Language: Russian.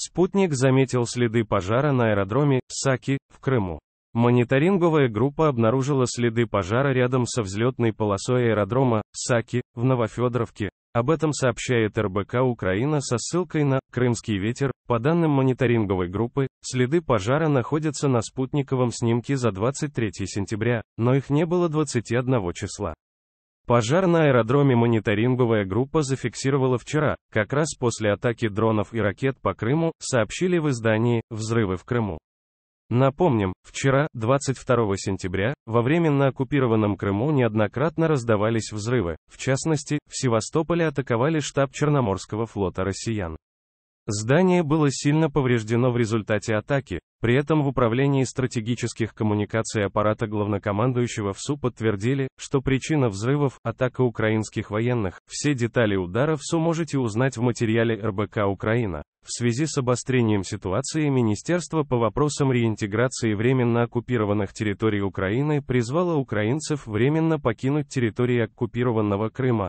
Спутник заметил следы пожара на аэродроме Саки в Крыму. Мониторинговая группа обнаружила следы пожара рядом со взлетной полосой аэродрома Саки в Новофедоровке. Об этом сообщает РБК Украина со ссылкой на «Крымский ветер». По данным мониторинговой группы, следы пожара находятся на спутниковом снимке за 23 сентября, но их не было 21 числа. Пожар на аэродроме мониторинговая группа зафиксировала вчера, как раз после атаки дронов и ракет по Крыму, сообщили в издании «Взрывы в Крыму». Напомним, вчера, 22 сентября, во временно оккупированном Крыму неоднократно раздавались взрывы, в частности, в Севастополе атаковали штаб Черноморского флота россиян. Здание было сильно повреждено в результате атаки, при этом в Управлении стратегических коммуникаций аппарата главнокомандующего ВСУ подтвердили, что причина взрывов – атака украинских военных. Все детали удара ВСУ можете узнать в материале РБК «Украина». В связи с обострением ситуации Министерство по вопросам реинтеграции временно оккупированных территорий Украины призвало украинцев временно покинуть территории оккупированного Крыма,